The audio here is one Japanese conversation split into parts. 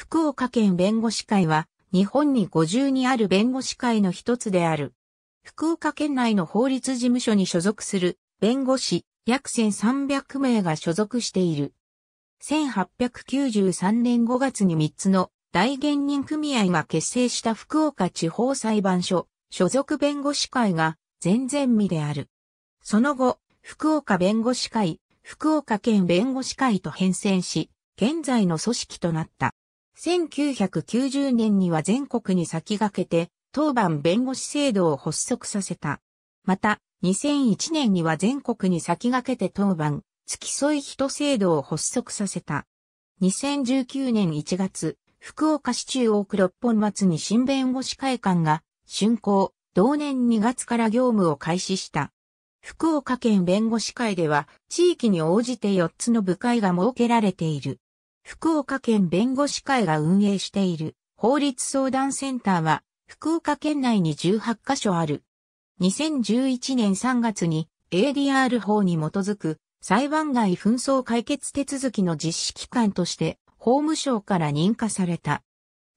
福岡県弁護士会は、日本に5にある弁護士会の一つである。福岡県内の法律事務所に所属する弁護士約1300名が所属している。1893年5月に3つの大現任組合が結成した福岡地方裁判所所属弁護士会が全然未である。その後、福岡弁護士会、福岡県弁護士会と変遷し、現在の組織となった。1990年には全国に先駆けて、当番弁護士制度を発足させた。また、2001年には全国に先駆けて当番、付き添い人制度を発足させた。2019年1月、福岡市中央区六本松に新弁護士会館が、竣工、同年2月から業務を開始した。福岡県弁護士会では、地域に応じて4つの部会が設けられている。福岡県弁護士会が運営している法律相談センターは福岡県内に18カ所ある。2011年3月に ADR 法に基づく裁判外紛争解決手続きの実施機関として法務省から認可された。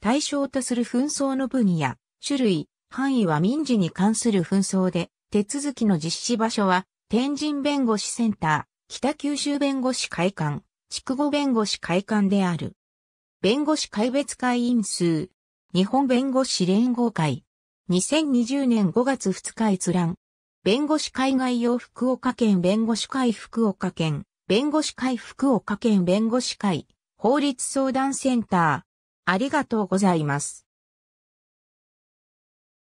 対象とする紛争の分野、種類、範囲は民事に関する紛争で、手続きの実施場所は天神弁護士センター、北九州弁護士会館、筑後弁護士会館である。弁護士会別会員数、日本弁護士連合会、2020年5月2日閲覧、弁護士会概要福岡県弁護士会福岡県、弁護士会福岡県弁護士会、法律相談センター、ありがとうございます。